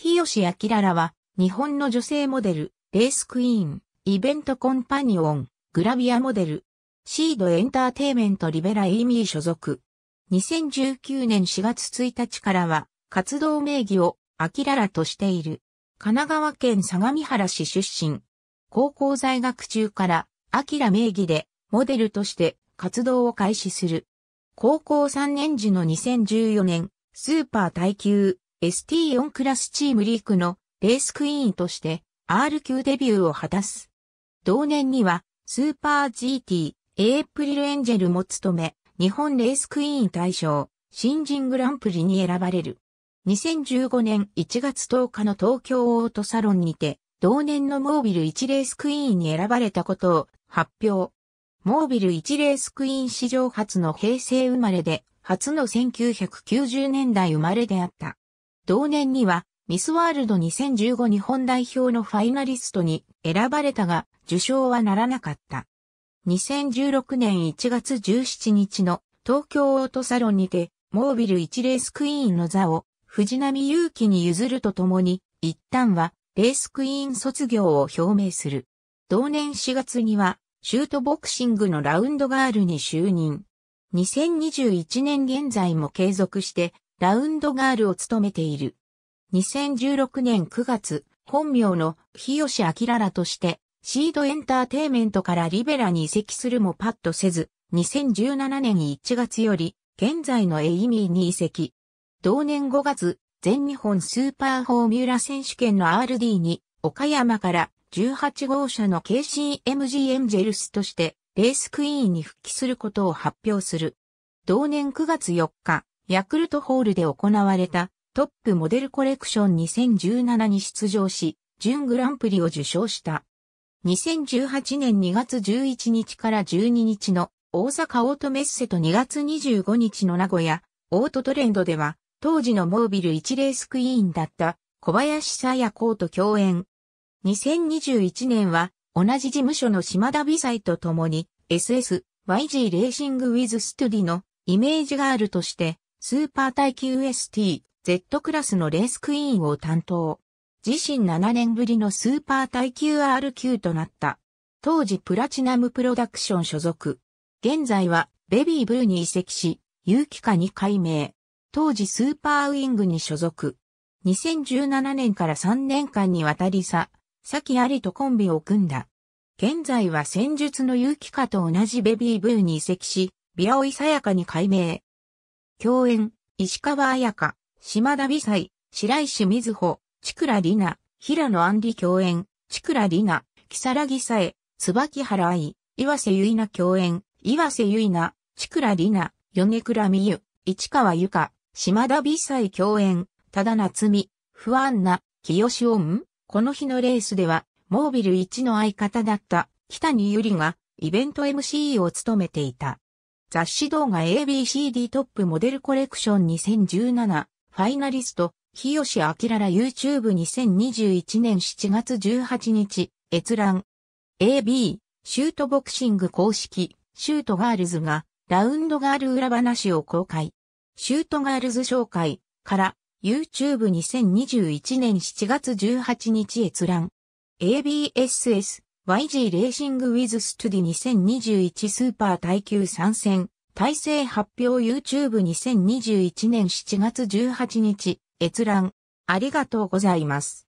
日吉明らは、日本の女性モデル、レースクイーン、イベントコンパニオン、グラビアモデル、シードエンターテイメントリベラエイミー所属。2019年4月1日からは、活動名義を、アキララとしている。神奈川県相模原市出身。高校在学中から、アキラ名義で、モデルとして活動を開始する。高校3年時の2014年、スーパー耐久 ST4 クラスチームリークのレースクイーンとして R 級デビューを果たす。同年にはスーパー GT エイプリルエンジェルも務め、日本レースクイーン大賞新人グランプリに選ばれる。2015年1月10日の東京オートサロンにて、同年のモービル1レースクイーンに選ばれたことを発表。モービル1レースクイーン史上初の平成生まれで、初の1990年代生まれであった。同年には、ミスワールド2015日本代表のファイナリストに選ばれたが、受賞はならなかった。2016年1月17日の東京オートサロンにて、モービル1レースクイーンの座を藤波祐希に譲るとともに、一旦はレースクイーン卒業を表明する。同年4月には、シュートボクシングのラウンドガールに就任。2021年現在も継続してラウンドガールを務めている。2016年9月、本名の日吉明らとして、シードエンターテイメントからリベラに移籍するもパッとせず、2017年1月より、現在のエイミーに移籍。同年5月、全日本スーパーフォーミュラ選手権の RD に、岡山から18号車の KCMG エンジェルスとして、レースクイーンに復帰することを発表する。同年9月4日、ヤクルトホールで行われたトップモデルコレクション2017に出場し、準グランプリを受賞した。2018年2月11日から12日の大阪オートメッセと2月25日の名古屋オートトレンドでは当時のモービル1レースクイーンだった小林沙こうと共演。2021年は同じ事務所の島田美彩と共に SSYG レーシングウィズストゥディのイメージガールとしてスーパー耐久 ST、Z クラスのレースクイーンを担当。自身7年ぶりのスーパー耐久 R 級となった。当時プラチナムプロダクション所属。現在はベビーブルに移籍し、有機化に改名。当時スーパーウィングに所属。2017年から3年間にわたりさ、先ありとコンビを組んだ。現在は戦術の有機化と同じベビーブーに移籍し、ビアオイサヤカに改名。共演、石川彩香、島田美彩、白石瑞穂、千倉里奈、平野杏里共演、千倉里奈、木更木さえ、椿原愛、岩瀬ゆいな共演、岩瀬ゆいな、千倉里奈、米倉美優、市川由香、島田美彩共演、ただ夏美、不安な、清志音この日のレースでは、モービル1の相方だった、北にゆりが、イベント MC を務めていた。雑誌動画 ABCD トップモデルコレクション2017ファイナリスト、日吉明ら YouTube2021 年7月18日、閲覧。AB、シュートボクシング公式、シュートガールズが、ラウンドガール裏話を公開。シュートガールズ紹介から、YouTube2021 年7月18日閲覧。ABSS YG レーシングウィズストゥディ2021スーパー耐久参戦、体制発表 YouTube2021 年7月18日、閲覧。ありがとうございます。